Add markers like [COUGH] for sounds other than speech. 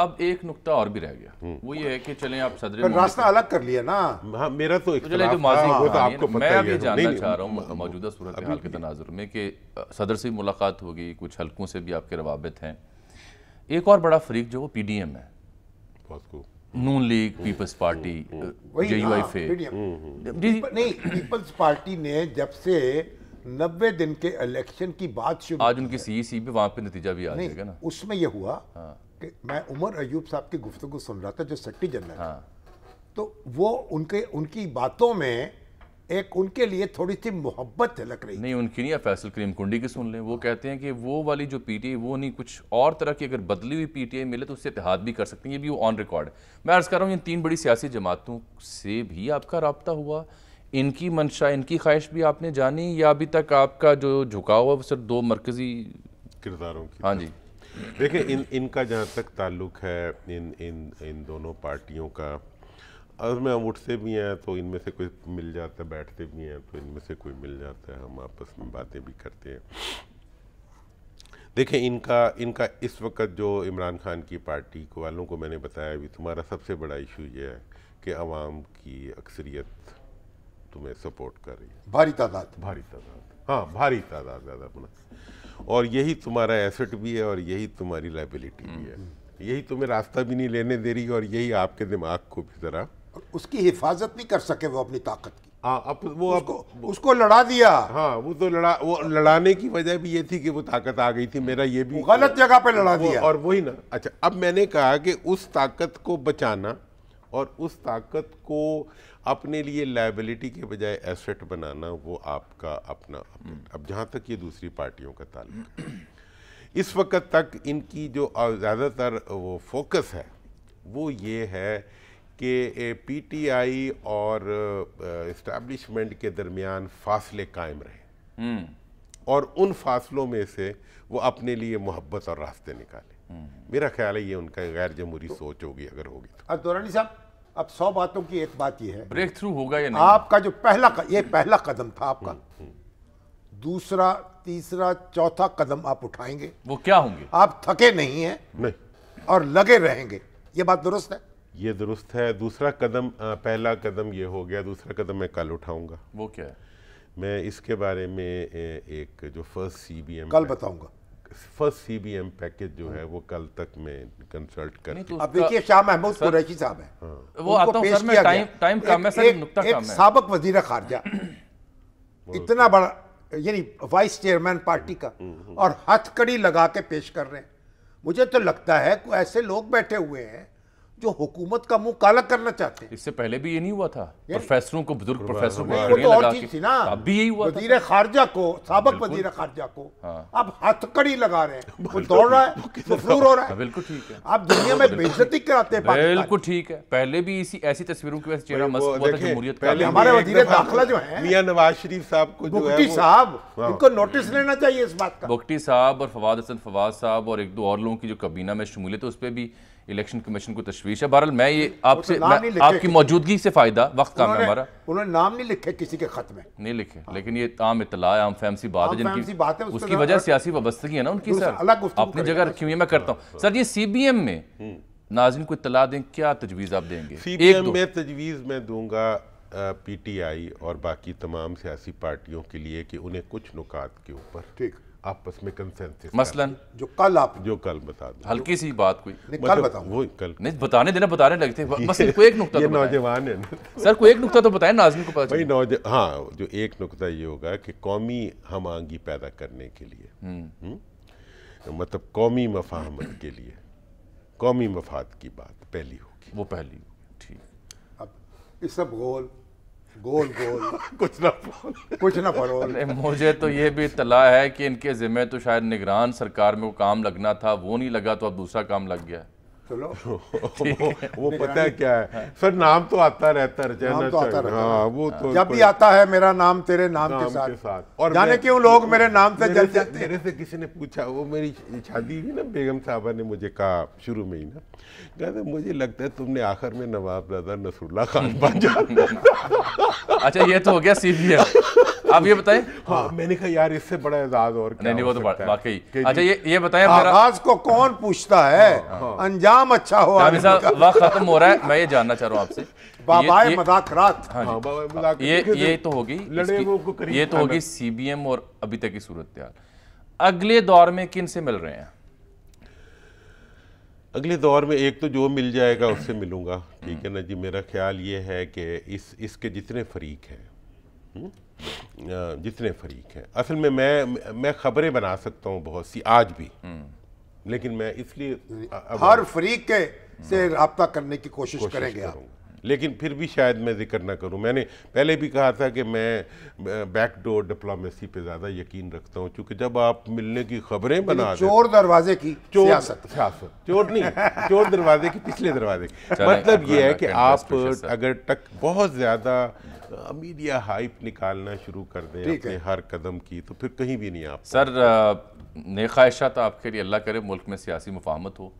अब एक नुकता और भी रह गया हम्म। वो ये है कि चले आप सदर रास्ता अलग कर लिया ना हाँ, मेरा तो चले जो माजी हाँ, तो आपको मैं अभी जानना चाह रहा हूँ मौजूदा सूरत हाल के तनाजर में कि सदर से मुलाकात होगी कुछ हलकों से भी आपके रवाबित हैं एक और बड़ा फरीक जो वो पी डी एम है Noon league people's party J U I नहीं पीपल्स पार्टी ने जब से नब्बे दिन के इलेक्शन की बात शुरू आज उनकी सी सी e भी वहां पे नतीजा भी आ जाएगा ना उसमें यह हुआ हाँ। कि मैं उमर अयूब साहब की गुफ्तु को सुन रहा था जो सेक्रेटरी जनरल हाँ। तो वो उनके उनकी बातों में एक उनके लिए थोड़ी सी मोहब्बत झलक रही नहीं उनकी नहीं फैसल करीम कुंडी की सुन लें वो कहते हैं कि वो वाली जो पीटीआई वो नहीं कुछ और तरह की अगर बदली हुई पीटीआई मिले तो उससे इतिहाद भी कर सकते हैं ये भी वो ऑन रिकॉर्ड मैं अर्ज कर रहा हूँ इन तीन बड़ी सियासी जमातों से भी आपका रबता हुआ इनकी मंशा इनकी ख्वाहिश भी आपने जानी या अभी तक आपका जो झुकाव है वो सिर्फ दो मरकजी किरदारों की हाँ जी देखिए इन इनका जहाँ तक ताल्लुक है इन इन इन दोनों पार्टियों का अगर मैं हम उठते भी हैं तो इनमें से कोई मिल जाता है बैठते भी हैं तो इनमें से कोई मिल जाता है हम आपस में बातें भी करते हैं देखें इनका इनका इस वक्त जो इमरान खान की पार्टी को वालों को मैंने बताया भी तुम्हारा सबसे बड़ा इशू यह है कि आवाम की अक्सरियत तुम्हें सपोर्ट कर रही है भारी तादाद भारी तादाद हाँ भारी तादाद ज़्यादा अपना और यही तुम्हारा एसेट भी है और यही तुम्हारी लाइबिलिटी भी है हम्म। यही तुम्हें रास्ता भी नहीं लेने दे रही और यही आपके दिमाग को भी ज़रा उसकी हिफाजत नहीं कर सके वो अपनी ताकत की हाँ अब वो उसको, अब उसको लड़ा दिया हाँ वो तो लड़ा वो लड़ाने की वजह भी ये थी कि वो ताकत आ गई थी मेरा ये भी गलत जगह पे लड़ा दिया और वही ना अच्छा अब मैंने कहा कि उस ताकत को बचाना और उस ताकत को अपने लिए लाइबिलिटी के बजाय एसेट बनाना वो आपका अपना हम्म। अब जहाँ तक ये दूसरी पार्टियों का ताल्लुक इस वक्त तक इनकी जो ज़्यादातर वो फोकस है वो ये है कि पीटीआई और इस्टेब्लिशमेंट के दरमियान फासले कायम रहे हम्म। और उन फासलों में से वो अपने लिए मोहब्बत और रास्ते निकाले मेरा ख्याल है ये उनका गैर जमहूरी सोच होगी अगर होगी तो दौरानी साहब अब सौ बातों की एक बात यह है ब्रेक थ्रू होगा या नहीं आपका जो पहला ये पहला कदम था आपका हम्म, हम्म। दूसरा तीसरा चौथा कदम आप उठाएंगे वो क्या होंगे आप थके नहीं हैं नहीं और लगे रहेंगे ये बात दुरुस्त है ये दुरुस्त है दूसरा कदम पहला कदम ये हो गया दूसरा कदम मैं कल उठाऊंगा वो क्या है मैं इसके बारे में एक जो फर्स्ट सी कल बताऊंगा फर्स्ट सीबीएम पैकेज जो है वो कल तक में कंसल्ट कर तो अब देखिए शाह महमूद कुरैशी साहब है हाँ। वो टाइम है सबक वजीर खारजा इतना बड़ा यानी वाइस चेयरमैन पार्टी का हम्म, हम्म, हम्म। और हथकड़ी लगा के पेश कर रहे हैं मुझे तो लगता है ऐसे लोग बैठे हुए हैं जो हुकूमत का मुंह काला करना चाहते हैं इससे पहले भी ये नहीं हुआ था प्रोफेसरों को बुजुर्ग प्रोफेसरों को तो और चीज थी ना अब भी यही हुआ वजीर खारजा को सबक वजीर खारजा को हाँ। अब हथकड़ी लगा रहे हैं वो दौड़ रहा है मफरूर हो रहा है हाँ, बिल्कुल ठीक है आप दुनिया में बेइज्जती कराते हैं बिल्कुल ठीक है पहले भी इसी ऐसी तस्वीरों की वजह से चेहरा मस्त हुआ था जमहूरियत पहले हमारे वजीर दाखला जो है मियां नवाज शरीफ साहब को जो है साहब हाँ। इनको नोटिस लेना चाहिए इस बात का बुकटी साहब और फवाद हसन फवाद साहब और एक दो और लोगों की जो कबीना में शमूलियत है तो उस पर भी इलेक्शन कमीशन को तश्वीश है बहरहाल मैं ये आपसे आपकी मौजूदगी से फ़ायदा वक्त काम है हमारा उन्होंने नाम नहीं लिखे किसी के खत में नहीं लिखे हाँ। लेकिन ये आम इतला आम फैम सी बात है जिनकी बात है उसकी वजह सियासी वाबस्तगी है ना उनकी सर अपनी जगह रखी हुई है मैं करता हूँ हाँ। सर ये सी बी एम में हम्म। नाजिन को इतला दें क्या तजवीज़ आप देंगे सी में तजवीज़ मैं दूंगा पी टी आई और बाकी तमाम सियासी पार्टियों के लिए कि उन्हें कुछ नुकात के ऊपर ठीक है आपस में कंसेंसस मसलन जो कल आप जो कल बता दो हल्की सी बात कोई कल मतलब बताऊं वो कल नहीं बताने देना बताने लगते [LAUGHS] बस कोई एक नुक्ता तो ये तो नौजवान है सर कोई एक नुक्ता तो बताएं नाजमिन को पता भाई नौजवान हाँ जो एक नुक्ता ये होगा कि कौमी हमआंगी पैदा करने के लिए हम्म। हम्म? मतलब कौमी मफाहमत के लिए कौमी मफाद की बात पहली होगी वो पहली ठीक अब इस सब गोल गोल गोल [LAUGHS] कुछ ना कुछ ना पड़ो मुझे तो ये भी इतला है कि इनके ज़िम्मे तो शायद निगरान सरकार में वो काम लगना था वो नहीं लगा तो अब दूसरा काम लग गया चलो [LAUGHS] वो, पता है क्या है सर नाम तो आता रहता है नाम तो आता रहता हाँ, वो तो जब भी आता है मेरा नाम तेरे नाम, नाम के, साथ। के साथ और जाने क्यों लोग मेरे नाम से जल जाते मेरे से किसी ने पूछा वो मेरी शादी हुई ना बेगम साहबा ने मुझे कहा शुरू में ही ना कहते मुझे लगता है तुमने आखिर में नवाब दादा नसरुल्ला खान बन जाना [LAUGHS] अच्छा ये तो हो गया सीधी [LAUGHS] [LAUGHS] आप ये बताएं हाँ मैंने कहा यार इससे बड़ा एजाज और क्या नहीं नहीं वो तो वाकई अच्छा ये ये बताएं हाँ, आगाज को कौन पूछता है हाँ, हाँ। अंजाम अच्छा हो वक्त खत्म हो रहा है मैं ये जानना चाह रहा हूँ आपसे [LAUGHS] बाबाए मदाकरात ये ये तो होगी ये तो होगी सीबीएम और अभी तक की सूरत अगले दौर में किन से मिल रहे हैं अगले दौर में एक तो जो मिल जाएगा उससे मिलूंगा ठीक है ना जी मेरा ख्याल ये है कि इस इसके जितने फरीक हैं हम्म? जितने फरीक हैं असल में मैं मैं खबरें बना सकता हूँ बहुत सी आज भी हम्म। लेकिन मैं इसलिए हर फरीक के से हम्म। रबता करने की कोशिश, कोशिश करेंगे आप लेकिन फिर भी शायद मैं जिक्र ना करूं मैंने पहले भी कहा था कि मैं बैकडोर डिप्लोमेसी पे ज़्यादा यकीन रखता हूं क्योंकि जब आप मिलने की खबरें बना चोर दरवाजे की चोर सियासत चोर नहीं चोर दरवाजे की पिछले दरवाजे की मतलब ये है कि आप अगर टक बहुत ज़्यादा मीडिया हाइप निकालना शुरू कर दें अपने हर कदम की तो फिर कहीं भी नहीं आप सर नेक तो आपके लिए अल्लाह करे मुल्क में सियासी मुफाहमत हो